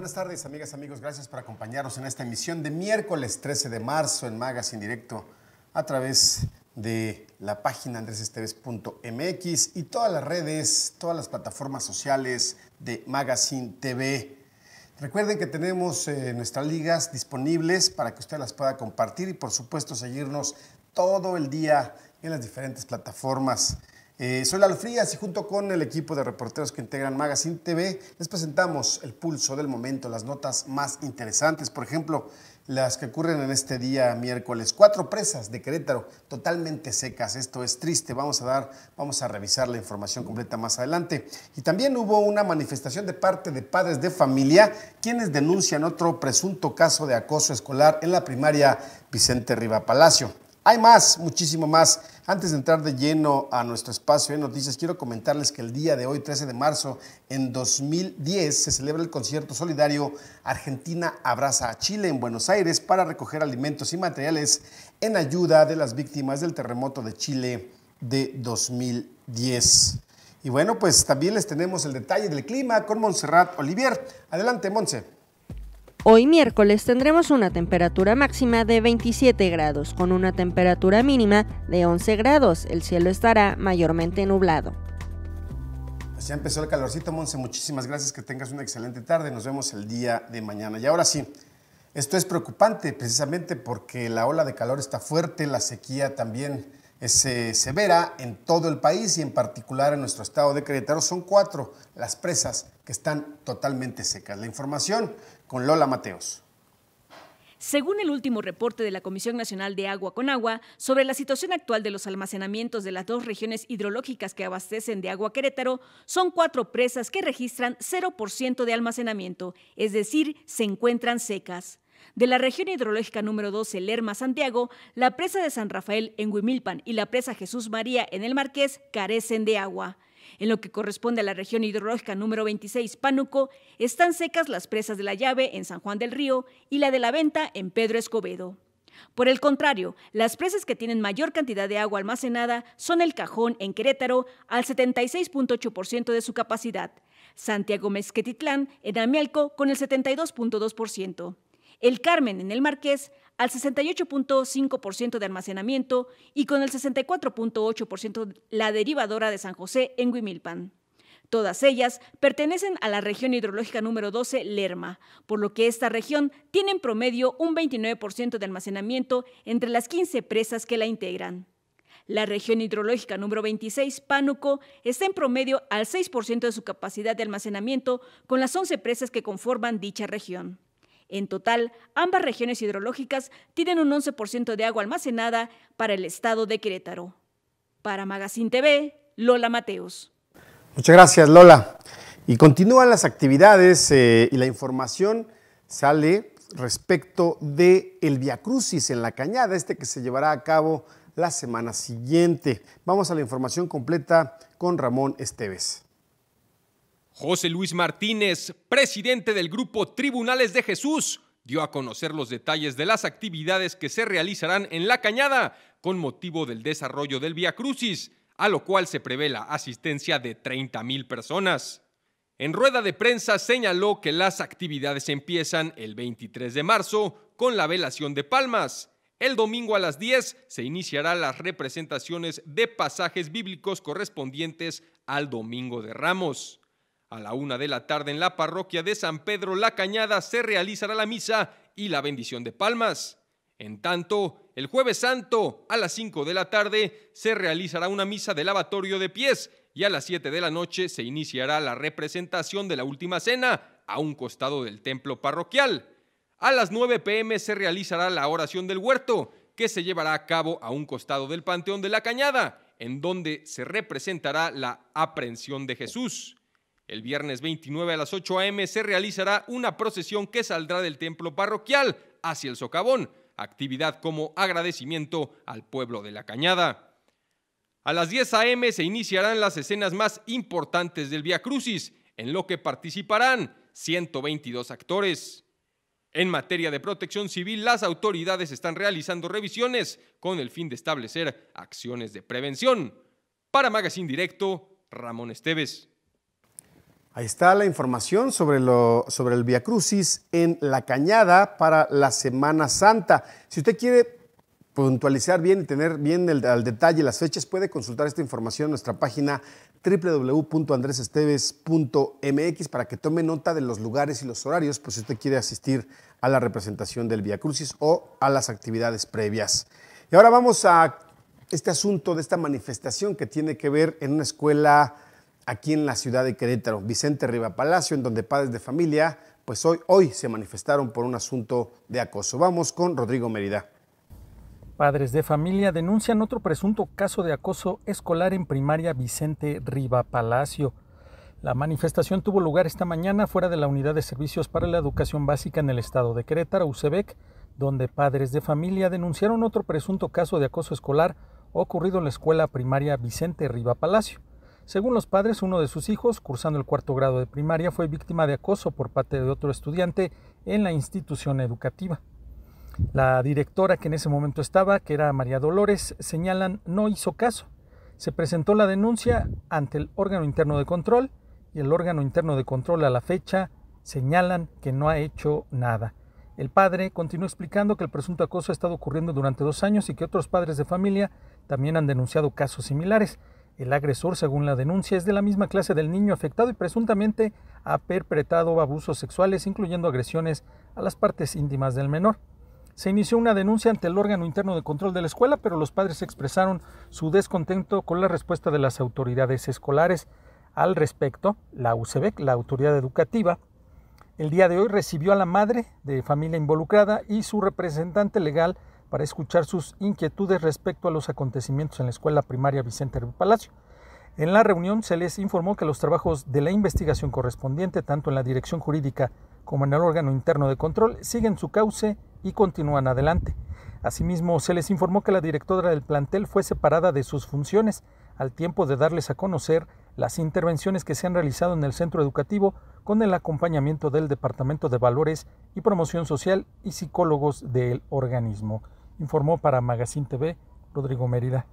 buenas tardes, amigas, amigos. Gracias por acompañarnos en esta emisión de miércoles 13 de marzo en Magazine Directo a través de la página andresesteves.mx y todas las redes, todas las plataformas sociales de Magazine TV. Recuerden que tenemos eh, nuestras ligas disponibles para que usted las pueda compartir y por supuesto seguirnos todo el día en las diferentes plataformas eh, soy Lalo Frías y junto con el equipo de reporteros que integran Magazine TV les presentamos el pulso del momento, las notas más interesantes, por ejemplo, las que ocurren en este día miércoles. Cuatro presas de Querétaro totalmente secas, esto es triste, vamos a dar, vamos a revisar la información completa más adelante. Y también hubo una manifestación de parte de padres de familia quienes denuncian otro presunto caso de acoso escolar en la primaria Vicente Riva Palacio. Hay más, muchísimo más. Antes de entrar de lleno a nuestro espacio de noticias, quiero comentarles que el día de hoy, 13 de marzo en 2010, se celebra el concierto solidario Argentina Abraza a Chile en Buenos Aires para recoger alimentos y materiales en ayuda de las víctimas del terremoto de Chile de 2010. Y bueno, pues también les tenemos el detalle del clima con Montserrat Olivier. Adelante, Monse. Hoy miércoles tendremos una temperatura máxima de 27 grados con una temperatura mínima de 11 grados. El cielo estará mayormente nublado. Pues ya empezó el calorcito, Monse. Muchísimas gracias. Que tengas una excelente tarde. Nos vemos el día de mañana. Y ahora sí, esto es preocupante precisamente porque la ola de calor está fuerte, la sequía también es eh, severa en todo el país y en particular en nuestro estado de Querétaro. Son cuatro las presas que están totalmente secas. La información con Lola Mateos. Según el último reporte de la Comisión Nacional de Agua con Agua sobre la situación actual de los almacenamientos de las dos regiones hidrológicas que abastecen de agua Querétaro, son cuatro presas que registran 0% de almacenamiento, es decir, se encuentran secas. De la región hidrológica número 12, Lerma, Santiago, la presa de San Rafael en Huimilpan y la presa Jesús María en el Marqués carecen de agua. En lo que corresponde a la región hidrológica número 26, Pánuco, están secas las presas de la llave en San Juan del Río y la de la venta en Pedro Escobedo. Por el contrario, las presas que tienen mayor cantidad de agua almacenada son el Cajón en Querétaro al 76.8% de su capacidad, Santiago Mezquetitlán en Amialco con el 72.2%, el Carmen en el Marqués al 68.5% de almacenamiento y con el 64.8% la derivadora de San José en Huimilpan. Todas ellas pertenecen a la región hidrológica número 12, Lerma, por lo que esta región tiene en promedio un 29% de almacenamiento entre las 15 presas que la integran. La región hidrológica número 26, Pánuco, está en promedio al 6% de su capacidad de almacenamiento con las 11 presas que conforman dicha región. En total, ambas regiones hidrológicas tienen un 11% de agua almacenada para el estado de Querétaro. Para Magazine TV, Lola Mateos. Muchas gracias, Lola. Y continúan las actividades eh, y la información sale respecto de el Via Crucis en la Cañada, este que se llevará a cabo la semana siguiente. Vamos a la información completa con Ramón Esteves. José Luis Martínez, presidente del grupo Tribunales de Jesús, dio a conocer los detalles de las actividades que se realizarán en La Cañada con motivo del desarrollo del Via Crucis, a lo cual se prevé la asistencia de 30 mil personas. En rueda de prensa señaló que las actividades empiezan el 23 de marzo con la velación de palmas. El domingo a las 10 se iniciarán las representaciones de pasajes bíblicos correspondientes al Domingo de Ramos. A la una de la tarde en la parroquia de San Pedro La Cañada se realizará la misa y la bendición de palmas. En tanto, el jueves santo a las 5 de la tarde se realizará una misa de lavatorio de pies y a las siete de la noche se iniciará la representación de la Última Cena a un costado del templo parroquial. A las 9 pm se realizará la oración del huerto, que se llevará a cabo a un costado del Panteón de la Cañada, en donde se representará la aprehensión de Jesús. El viernes 29 a las 8 a.m. se realizará una procesión que saldrá del templo parroquial hacia el socavón, actividad como agradecimiento al pueblo de la Cañada. A las 10 a.m. se iniciarán las escenas más importantes del Via Crucis, en lo que participarán 122 actores. En materia de protección civil, las autoridades están realizando revisiones con el fin de establecer acciones de prevención. Para Magazine Directo, Ramón Esteves. Ahí está la información sobre, sobre el Via Crucis en La Cañada para la Semana Santa. Si usted quiere puntualizar bien y tener bien el, al detalle las fechas, puede consultar esta información en nuestra página www.andresesteves.mx para que tome nota de los lugares y los horarios pues si usted quiere asistir a la representación del Via Crucis o a las actividades previas. Y ahora vamos a este asunto de esta manifestación que tiene que ver en una escuela aquí en la ciudad de Querétaro. Vicente Riva Palacio, en donde padres de familia, pues hoy, hoy se manifestaron por un asunto de acoso. Vamos con Rodrigo Mérida. Padres de familia denuncian otro presunto caso de acoso escolar en primaria Vicente Riva Palacio. La manifestación tuvo lugar esta mañana fuera de la Unidad de Servicios para la Educación Básica en el estado de Querétaro, UCEBEC, donde padres de familia denunciaron otro presunto caso de acoso escolar ocurrido en la escuela primaria Vicente Riva Palacio. Según los padres, uno de sus hijos, cursando el cuarto grado de primaria, fue víctima de acoso por parte de otro estudiante en la institución educativa. La directora que en ese momento estaba, que era María Dolores, señalan no hizo caso. Se presentó la denuncia ante el órgano interno de control y el órgano interno de control a la fecha señalan que no ha hecho nada. El padre continuó explicando que el presunto acoso ha estado ocurriendo durante dos años y que otros padres de familia también han denunciado casos similares. El agresor, según la denuncia, es de la misma clase del niño afectado y presuntamente ha perpetrado abusos sexuales, incluyendo agresiones a las partes íntimas del menor. Se inició una denuncia ante el órgano interno de control de la escuela, pero los padres expresaron su descontento con la respuesta de las autoridades escolares. Al respecto, la UCEBEC, la autoridad educativa, el día de hoy recibió a la madre de familia involucrada y su representante legal para escuchar sus inquietudes respecto a los acontecimientos en la escuela primaria Vicente Palacio. En la reunión se les informó que los trabajos de la investigación correspondiente, tanto en la dirección jurídica como en el órgano interno de control, siguen su cauce y continúan adelante. Asimismo, se les informó que la directora del plantel fue separada de sus funciones al tiempo de darles a conocer las intervenciones que se han realizado en el centro educativo con el acompañamiento del Departamento de Valores y Promoción Social y psicólogos del organismo informó para Magazine TV Rodrigo Mérida.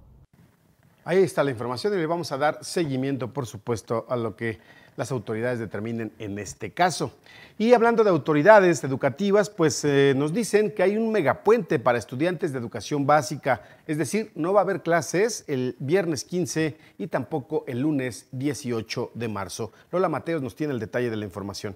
Ahí está la información y le vamos a dar seguimiento, por supuesto, a lo que las autoridades determinen en este caso. Y hablando de autoridades educativas, pues eh, nos dicen que hay un megapuente para estudiantes de educación básica, es decir, no va a haber clases el viernes 15 y tampoco el lunes 18 de marzo. Lola Mateos nos tiene el detalle de la información.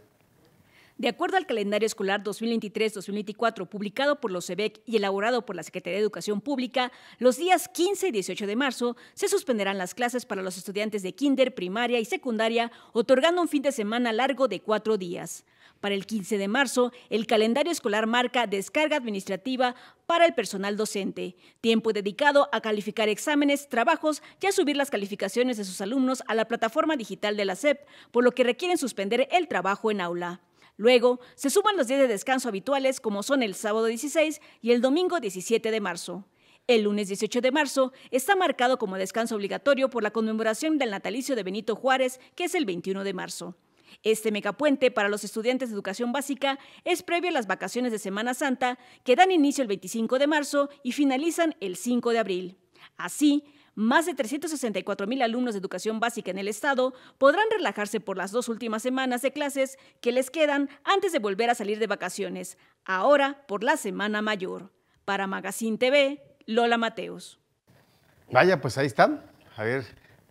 De acuerdo al calendario escolar 2023-2024 publicado por los SEBEC y elaborado por la Secretaría de Educación Pública, los días 15 y 18 de marzo se suspenderán las clases para los estudiantes de kinder, primaria y secundaria, otorgando un fin de semana largo de cuatro días. Para el 15 de marzo, el calendario escolar marca descarga administrativa para el personal docente, tiempo dedicado a calificar exámenes, trabajos y a subir las calificaciones de sus alumnos a la plataforma digital de la SEP, por lo que requieren suspender el trabajo en aula. Luego, se suman los días de descanso habituales como son el sábado 16 y el domingo 17 de marzo. El lunes 18 de marzo está marcado como descanso obligatorio por la conmemoración del natalicio de Benito Juárez, que es el 21 de marzo. Este megapuente para los estudiantes de educación básica es previo a las vacaciones de Semana Santa, que dan inicio el 25 de marzo y finalizan el 5 de abril. Así, más de 364 mil alumnos de educación básica en el estado podrán relajarse por las dos últimas semanas de clases que les quedan antes de volver a salir de vacaciones, ahora por la Semana Mayor. Para Magazine TV, Lola Mateos. Vaya, pues ahí están. A ver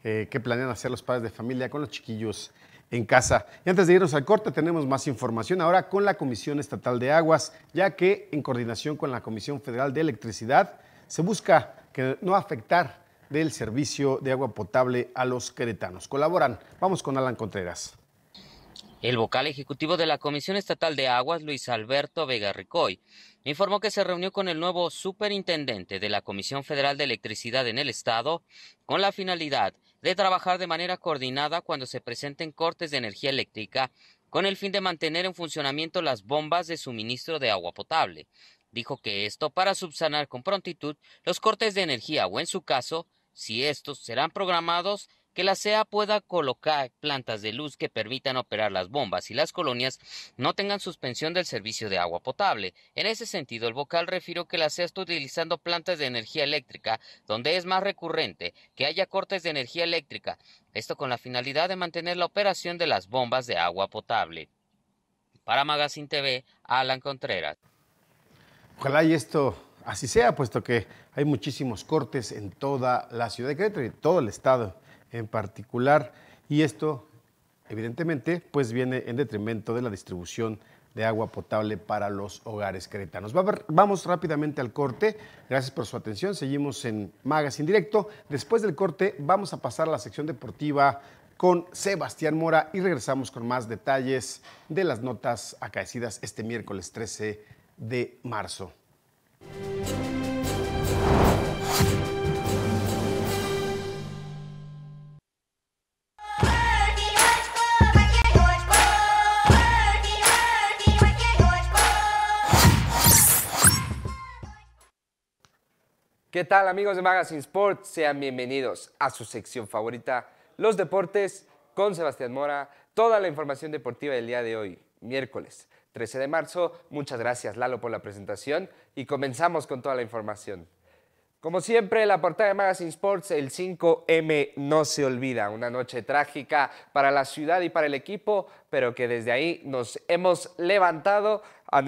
eh, qué planean hacer los padres de familia con los chiquillos en casa. Y antes de irnos al corte, tenemos más información ahora con la Comisión Estatal de Aguas, ya que en coordinación con la Comisión Federal de Electricidad se busca que no afectar del servicio de agua potable a los queretanos. Colaboran. Vamos con Alan Contreras. El vocal ejecutivo de la Comisión Estatal de Aguas, Luis Alberto Vega Ricoy, informó que se reunió con el nuevo superintendente de la Comisión Federal de Electricidad en el Estado con la finalidad de trabajar de manera coordinada cuando se presenten cortes de energía eléctrica con el fin de mantener en funcionamiento las bombas de suministro de agua potable. Dijo que esto para subsanar con prontitud los cortes de energía o, en su caso, si estos serán programados, que la SEA pueda colocar plantas de luz que permitan operar las bombas y las colonias no tengan suspensión del servicio de agua potable. En ese sentido, el vocal refirió que la SEA está utilizando plantas de energía eléctrica donde es más recurrente que haya cortes de energía eléctrica, esto con la finalidad de mantener la operación de las bombas de agua potable. Para Magazine TV, Alan Contreras. Ojalá y esto así sea, puesto que hay muchísimos cortes en toda la ciudad de Querétaro y todo el estado en particular. Y esto, evidentemente, pues viene en detrimento de la distribución de agua potable para los hogares queretanos. Vamos rápidamente al corte. Gracias por su atención. Seguimos en Magazine Directo. Después del corte vamos a pasar a la sección deportiva con Sebastián Mora y regresamos con más detalles de las notas acaecidas este miércoles 13 de marzo. ¿Qué tal amigos de Magazine Sport? Sean bienvenidos a su sección favorita, los deportes, con Sebastián Mora. Toda la información deportiva del día de hoy, miércoles 13 de marzo. Muchas gracias Lalo por la presentación y comenzamos con toda la información. Como siempre, la portada de Magazine Sports, el 5M no se olvida. Una noche trágica para la ciudad y para el equipo, pero que desde ahí nos hemos levantado.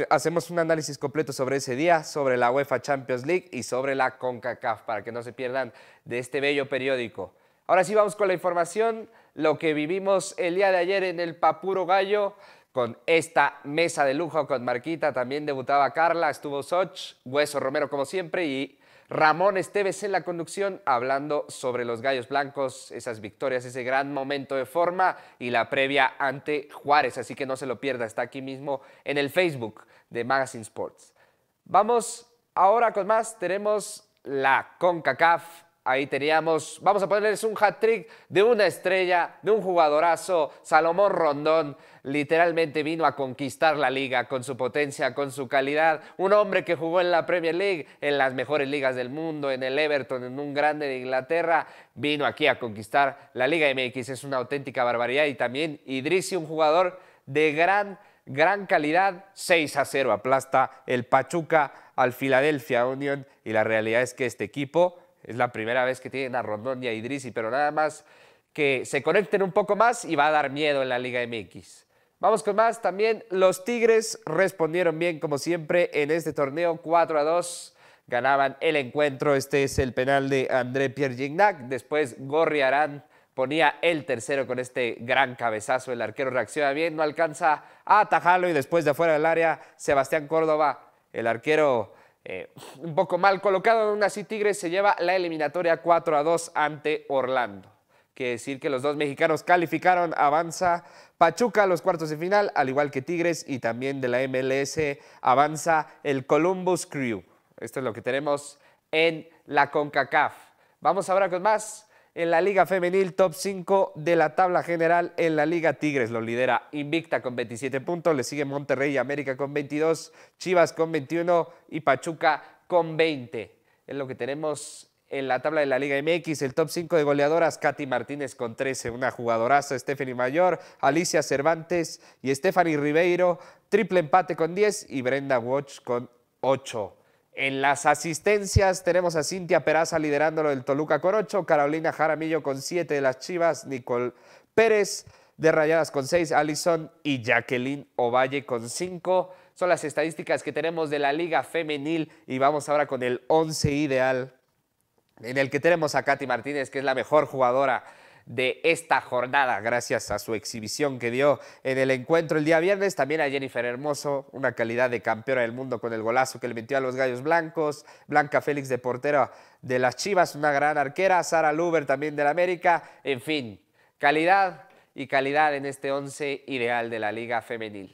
Hacemos un análisis completo sobre ese día, sobre la UEFA Champions League y sobre la CONCACAF, para que no se pierdan de este bello periódico. Ahora sí vamos con la información, lo que vivimos el día de ayer en el Papuro Gallo con esta mesa de lujo con Marquita. También debutaba Carla, estuvo Soch, Hueso Romero como siempre y Ramón Esteves en la conducción hablando sobre los Gallos Blancos, esas victorias, ese gran momento de forma y la previa ante Juárez. Así que no se lo pierda, está aquí mismo en el Facebook de Magazine Sports. Vamos ahora con más, tenemos la CONCACAF Ahí teníamos, vamos a ponerles un hat trick de una estrella, de un jugadorazo. Salomón Rondón literalmente vino a conquistar la liga con su potencia, con su calidad. Un hombre que jugó en la Premier League, en las mejores ligas del mundo, en el Everton, en un grande de Inglaterra. Vino aquí a conquistar la Liga MX. Es una auténtica barbaridad. Y también Idrisi, un jugador de gran, gran calidad. 6 a 0 aplasta el Pachuca al Philadelphia Union. Y la realidad es que este equipo es la primera vez que tienen a Rondón y a Idrisi, pero nada más que se conecten un poco más y va a dar miedo en la Liga MX. Vamos con más. También los Tigres respondieron bien, como siempre, en este torneo 4 a 2. Ganaban el encuentro. Este es el penal de André Pierre Gignac. Después Gorri Arán ponía el tercero con este gran cabezazo. El arquero reacciona bien, no alcanza a atajarlo y después de afuera del área, Sebastián Córdoba, el arquero eh, un poco mal colocado aún así Tigres se lleva la eliminatoria 4 a 2 ante Orlando. Quiere decir que los dos mexicanos calificaron, avanza Pachuca a los cuartos de final, al igual que Tigres y también de la MLS avanza el Columbus Crew. Esto es lo que tenemos en la CONCACAF. Vamos a ahora con más en la Liga Femenil, top 5 de la tabla general en la Liga Tigres. Lo lidera Invicta con 27 puntos, le sigue Monterrey y América con 22, Chivas con 21 y Pachuca con 20. Es lo que tenemos en la tabla de la Liga MX, el top 5 de goleadoras, Katy Martínez con 13, una jugadoraza, Stephanie Mayor, Alicia Cervantes y Stephanie Ribeiro, triple empate con 10 y Brenda Watch con 8. En las asistencias tenemos a Cintia Peraza liderándolo del Toluca con 8, Carolina Jaramillo con 7 de las Chivas, Nicole Pérez de Rayadas con 6, Alison y Jacqueline Ovalle con 5. Son las estadísticas que tenemos de la Liga Femenil y vamos ahora con el 11 ideal en el que tenemos a Katy Martínez, que es la mejor jugadora de esta jornada, gracias a su exhibición que dio en el encuentro el día viernes. También a Jennifer Hermoso, una calidad de campeona del mundo con el golazo que le metió a los Gallos Blancos. Blanca Félix de portera de las Chivas, una gran arquera. Sara Luber también la América. En fin, calidad y calidad en este once ideal de la Liga Femenil.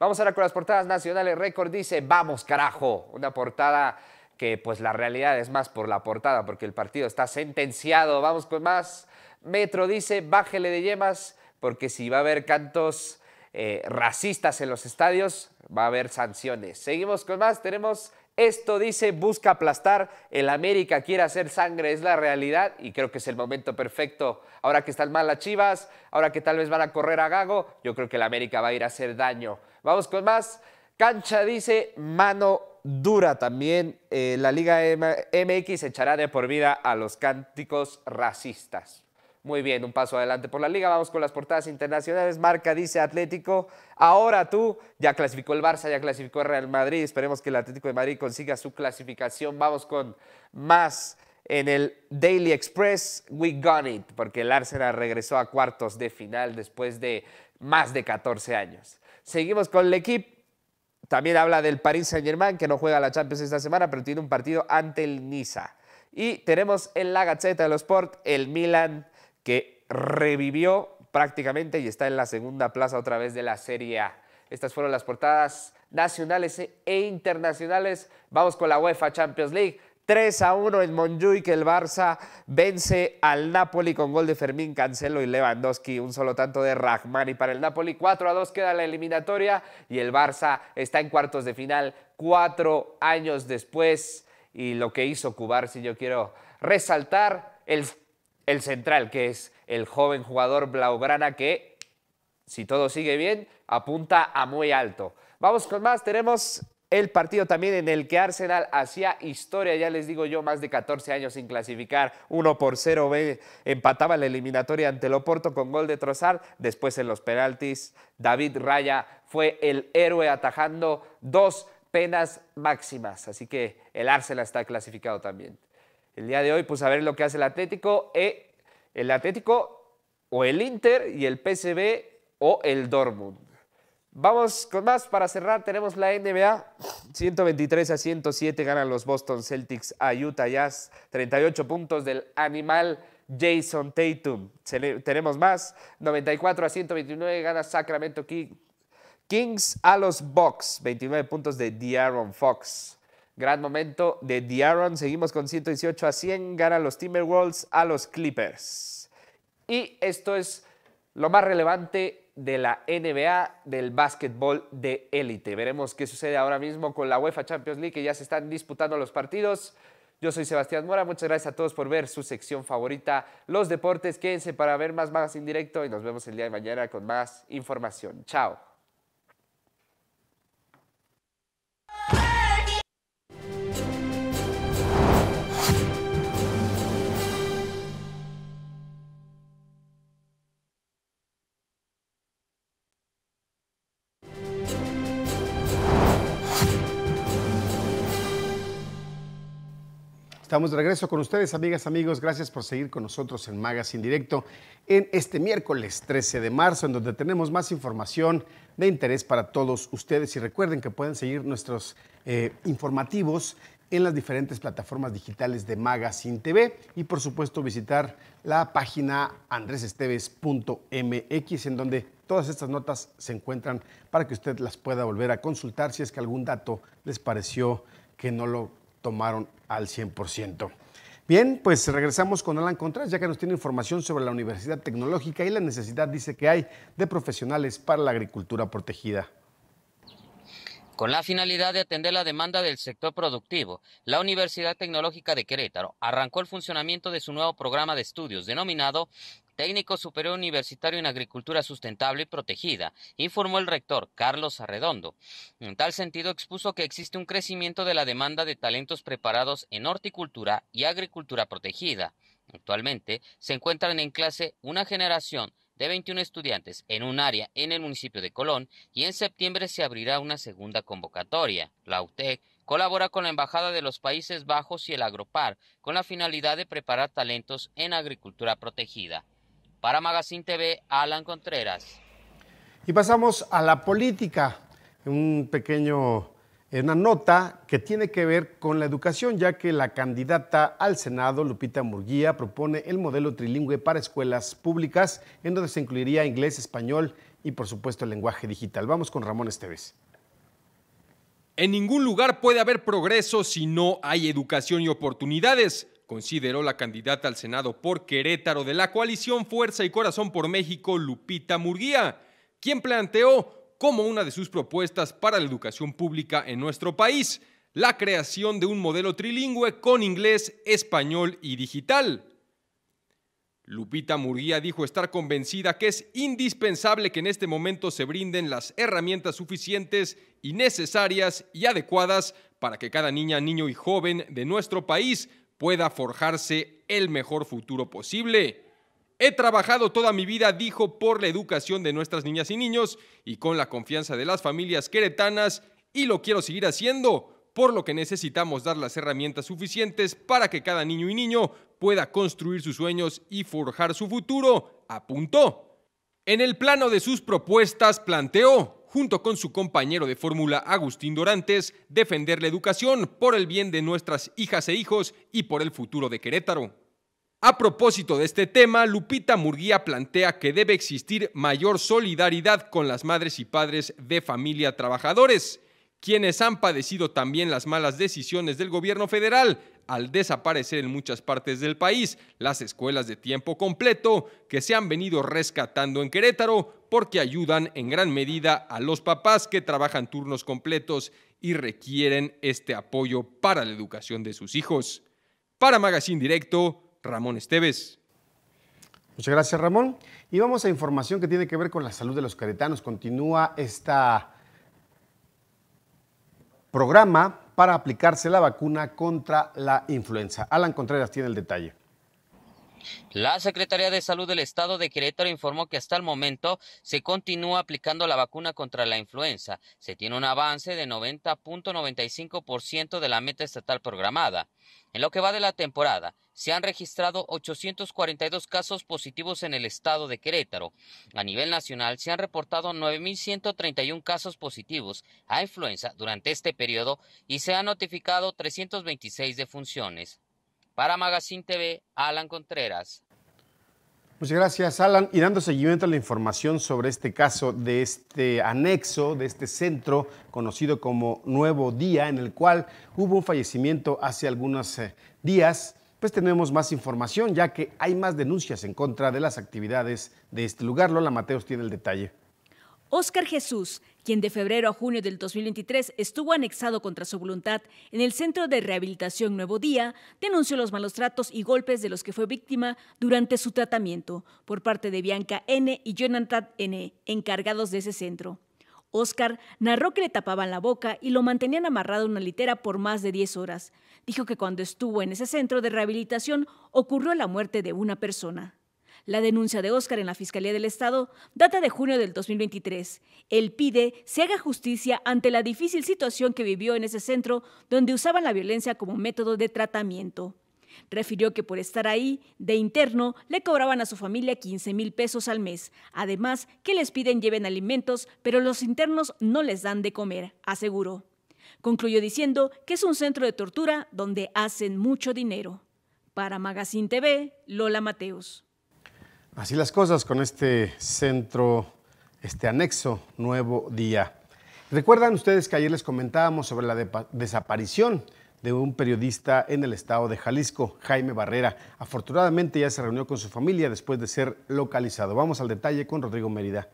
Vamos ahora con las portadas nacionales. récord dice, vamos carajo, una portada que pues la realidad es más por la portada, porque el partido está sentenciado. Vamos con más. Metro dice, bájele de yemas, porque si va a haber cantos eh, racistas en los estadios, va a haber sanciones. Seguimos con más, tenemos... Esto dice, busca aplastar, el América quiere hacer sangre, es la realidad y creo que es el momento perfecto. Ahora que están mal las chivas, ahora que tal vez van a correr a Gago, yo creo que el América va a ir a hacer daño. Vamos con más. Cancha dice, mano dura también. Eh, la Liga MX echará de por vida a los cánticos racistas. Muy bien, un paso adelante por la liga. Vamos con las portadas internacionales. Marca dice Atlético, ahora tú. Ya clasificó el Barça, ya clasificó el Real Madrid. Esperemos que el Atlético de Madrid consiga su clasificación. Vamos con más en el Daily Express. We got it, porque el Arsenal regresó a cuartos de final después de más de 14 años. Seguimos con el equipo. También habla del Paris Saint-Germain, que no juega la Champions esta semana, pero tiene un partido ante el Niza. Y tenemos en la Gaceta de los Sport el Milan que revivió prácticamente y está en la segunda plaza otra vez de la Serie A. Estas fueron las portadas nacionales e internacionales. Vamos con la UEFA Champions League. 3 a 1 en que el Barça vence al Napoli con gol de Fermín Cancelo y Lewandowski, un solo tanto de y para el Napoli, 4 a 2 queda la eliminatoria y el Barça está en cuartos de final cuatro años después y lo que hizo Cubar, si yo quiero resaltar, el el central, que es el joven jugador Blaugrana que, si todo sigue bien, apunta a muy alto. Vamos con más, tenemos el partido también en el que Arsenal hacía historia, ya les digo yo, más de 14 años sin clasificar, 1 por 0 empataba la eliminatoria ante el Oporto con gol de Trozar, después en los penaltis David Raya fue el héroe atajando dos penas máximas, así que el Arsenal está clasificado también el día de hoy, pues a ver lo que hace el Atlético, eh, el Atlético o el Inter y el PSV o el Dortmund. Vamos con más para cerrar. Tenemos la NBA. 123 a 107 ganan los Boston Celtics a Utah Jazz. 38 puntos del animal Jason Tatum. Tenemos más. 94 a 129 gana Sacramento Kings a los Bucks. 29 puntos de De'Aaron Fox. Gran momento de Diaron. Seguimos con 118 a 100. Ganan los Timberwolves a los Clippers. Y esto es lo más relevante de la NBA del básquetbol de élite. Veremos qué sucede ahora mismo con la UEFA Champions League, que ya se están disputando los partidos. Yo soy Sebastián Mora, muchas gracias a todos por ver su sección favorita, los deportes. Quédense para ver más más en directo y nos vemos el día de mañana con más información. Chao. Estamos de regreso con ustedes, amigas, amigos. Gracias por seguir con nosotros en Magazine Directo en este miércoles 13 de marzo, en donde tenemos más información de interés para todos ustedes. Y recuerden que pueden seguir nuestros eh, informativos en las diferentes plataformas digitales de Magazine TV y por supuesto visitar la página andresesteves.mx en donde todas estas notas se encuentran para que usted las pueda volver a consultar si es que algún dato les pareció que no lo tomaron al 100%. Bien, pues regresamos con Alan Contreras, ya que nos tiene información sobre la Universidad Tecnológica y la necesidad, dice que hay, de profesionales para la agricultura protegida. Con la finalidad de atender la demanda del sector productivo, la Universidad Tecnológica de Querétaro arrancó el funcionamiento de su nuevo programa de estudios denominado Técnico Superior Universitario en Agricultura Sustentable y Protegida, informó el rector Carlos Arredondo. En tal sentido, expuso que existe un crecimiento de la demanda de talentos preparados en horticultura y agricultura protegida. Actualmente se encuentran en clase una generación de 21 estudiantes en un área en el municipio de Colón y en septiembre se abrirá una segunda convocatoria. La UTEC colabora con la Embajada de los Países Bajos y el Agropar con la finalidad de preparar talentos en agricultura protegida. Para Magazine TV, Alan Contreras. Y pasamos a la política. Un pequeño, eh, una nota que tiene que ver con la educación, ya que la candidata al Senado, Lupita Murguía, propone el modelo trilingüe para escuelas públicas, en donde se incluiría inglés, español y, por supuesto, el lenguaje digital. Vamos con Ramón Esteves. En ningún lugar puede haber progreso si no hay educación y oportunidades consideró la candidata al Senado por Querétaro de la coalición Fuerza y Corazón por México, Lupita Murguía, quien planteó como una de sus propuestas para la educación pública en nuestro país la creación de un modelo trilingüe con inglés, español y digital. Lupita Murguía dijo estar convencida que es indispensable que en este momento se brinden las herramientas suficientes y necesarias y adecuadas para que cada niña, niño y joven de nuestro país pueda forjarse el mejor futuro posible. He trabajado toda mi vida, dijo, por la educación de nuestras niñas y niños y con la confianza de las familias queretanas y lo quiero seguir haciendo, por lo que necesitamos dar las herramientas suficientes para que cada niño y niño pueda construir sus sueños y forjar su futuro, apuntó. En el plano de sus propuestas planteó junto con su compañero de fórmula Agustín Dorantes, defender la educación por el bien de nuestras hijas e hijos y por el futuro de Querétaro. A propósito de este tema, Lupita Murguía plantea que debe existir mayor solidaridad con las madres y padres de familia trabajadores, quienes han padecido también las malas decisiones del gobierno federal al desaparecer en muchas partes del país las escuelas de tiempo completo que se han venido rescatando en Querétaro porque ayudan en gran medida a los papás que trabajan turnos completos y requieren este apoyo para la educación de sus hijos. Para Magazine Directo, Ramón Esteves. Muchas gracias, Ramón. Y vamos a información que tiene que ver con la salud de los queretanos. Continúa este programa para aplicarse la vacuna contra la influenza. Alan Contreras tiene el detalle. La Secretaría de Salud del Estado de Querétaro informó que hasta el momento se continúa aplicando la vacuna contra la influenza. Se tiene un avance de 90.95% de la meta estatal programada. En lo que va de la temporada, se han registrado 842 casos positivos en el estado de Querétaro. A nivel nacional, se han reportado 9.131 casos positivos a influenza durante este periodo y se han notificado 326 defunciones. Para Magazine TV, Alan Contreras. Muchas pues gracias, Alan. Y dando seguimiento a la información sobre este caso de este anexo, de este centro conocido como Nuevo Día, en el cual hubo un fallecimiento hace algunos eh, días, pues tenemos más información, ya que hay más denuncias en contra de las actividades de este lugar. Lola Mateos tiene el detalle. Oscar Jesús, quien de febrero a junio del 2023 estuvo anexado contra su voluntad en el Centro de Rehabilitación Nuevo Día, denunció los malos tratos y golpes de los que fue víctima durante su tratamiento por parte de Bianca N. y Jonathan N., encargados de ese centro. Oscar narró que le tapaban la boca y lo mantenían amarrado a una litera por más de 10 horas. Dijo que cuando estuvo en ese centro de rehabilitación ocurrió la muerte de una persona. La denuncia de Oscar en la Fiscalía del Estado data de junio del 2023. Él pide se haga justicia ante la difícil situación que vivió en ese centro donde usaban la violencia como método de tratamiento. Refirió que por estar ahí, de interno, le cobraban a su familia 15 mil pesos al mes. Además, que les piden lleven alimentos, pero los internos no les dan de comer, aseguró. Concluyó diciendo que es un centro de tortura donde hacen mucho dinero. Para Magazine TV, Lola Mateos. Así las cosas con este centro, este anexo Nuevo Día. Recuerdan ustedes que ayer les comentábamos sobre la desaparición de un periodista en el estado de Jalisco, Jaime Barrera. Afortunadamente ya se reunió con su familia después de ser localizado. Vamos al detalle con Rodrigo Mérida.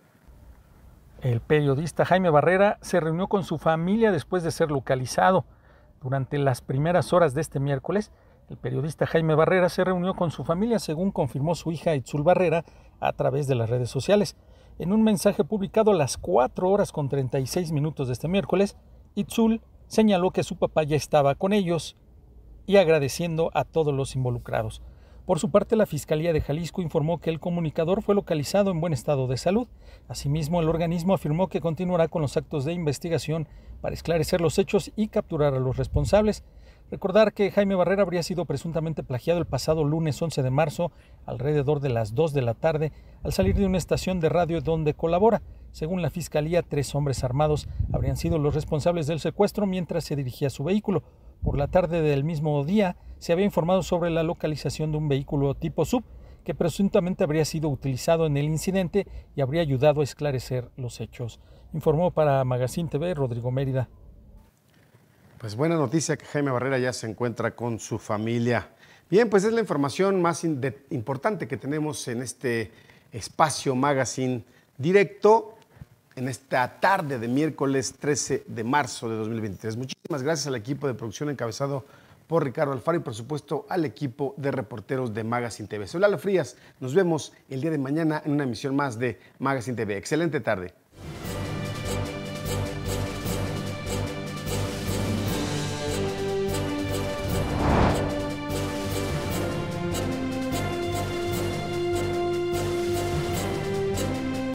El periodista Jaime Barrera se reunió con su familia después de ser localizado. Durante las primeras horas de este miércoles, el periodista Jaime Barrera se reunió con su familia, según confirmó su hija Itzul Barrera a través de las redes sociales. En un mensaje publicado a las 4 horas con 36 minutos de este miércoles, Itzul señaló que su papá ya estaba con ellos y agradeciendo a todos los involucrados. Por su parte, la Fiscalía de Jalisco informó que el comunicador fue localizado en buen estado de salud. Asimismo, el organismo afirmó que continuará con los actos de investigación para esclarecer los hechos y capturar a los responsables. Recordar que Jaime Barrera habría sido presuntamente plagiado el pasado lunes 11 de marzo, alrededor de las 2 de la tarde, al salir de una estación de radio donde colabora. Según la fiscalía, tres hombres armados habrían sido los responsables del secuestro mientras se dirigía su vehículo. Por la tarde del mismo día, se había informado sobre la localización de un vehículo tipo sub que presuntamente habría sido utilizado en el incidente y habría ayudado a esclarecer los hechos. Informó para Magazine TV Rodrigo Mérida. Pues buena noticia que Jaime Barrera ya se encuentra con su familia. Bien, pues es la información más importante que tenemos en este espacio magazine directo en esta tarde de miércoles 13 de marzo de 2023. Muchísimas gracias al equipo de producción encabezado por Ricardo Alfaro y por supuesto al equipo de reporteros de Magazine TV. Soy Frías, nos vemos el día de mañana en una emisión más de Magazine TV. Excelente tarde.